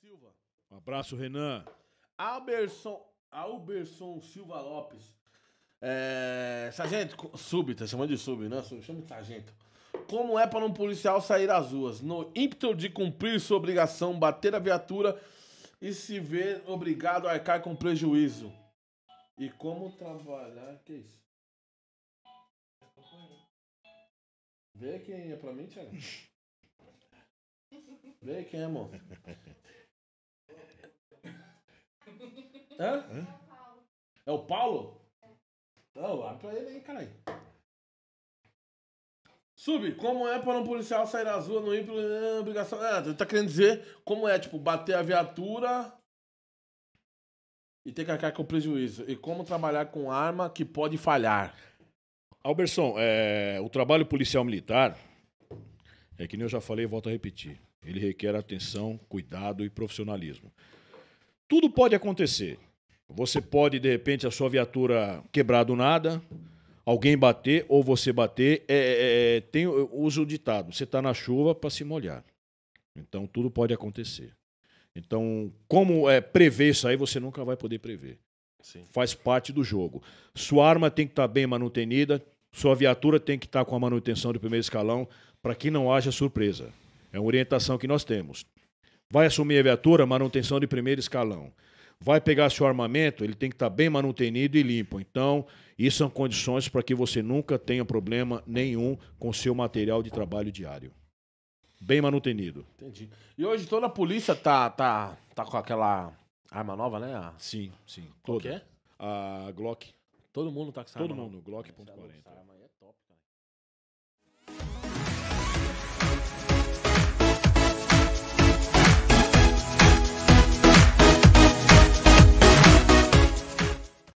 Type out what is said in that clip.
Silva. Um abraço, Renan. Alberson, Alberson Silva Lopes. É, sargento, súbita, tá chamando de sub, né? Chama de sargento. Como é para um policial sair às ruas? No ímpeto de cumprir sua obrigação, bater a viatura e se ver obrigado a arcar com prejuízo. E como trabalhar. Que isso? Vê quem é pra mim, Thiago. Vê quem é, amor. Hã? Paulo. É o Paulo? Não, abre pra ele aí, caralho. Sub, como é para um policial sair da rua não ir pela obrigação? É, ele tá querendo dizer como é, tipo, bater a viatura e ter que arcar com prejuízo. E como trabalhar com arma que pode falhar. Alberson, é, o trabalho policial militar, é que nem eu já falei e volto a repetir, ele requer atenção, cuidado e profissionalismo. Tudo pode acontecer. Você pode, de repente, a sua viatura quebrar do nada, alguém bater ou você bater. É, é, é tem, usa o ditado: você está na chuva para se molhar. Então, tudo pode acontecer. Então, como é, prever isso aí, você nunca vai poder prever. Sim. Faz parte do jogo. Sua arma tem que estar tá bem manutenida, sua viatura tem que estar tá com a manutenção de primeiro escalão, para que não haja surpresa. É uma orientação que nós temos. Vai assumir a viatura, manutenção de primeiro escalão vai pegar seu armamento, ele tem que estar tá bem manutenido e limpo. Então, isso são condições para que você nunca tenha problema nenhum com seu material de trabalho diário. Bem manutenido. Entendi. E hoje toda a polícia tá, tá, tá com aquela arma nova, né? A... Sim, sim. Qual que é? A Glock. Todo mundo tá com essa Todo arma mundo, Glock.40. É essa arma aí é top, cara.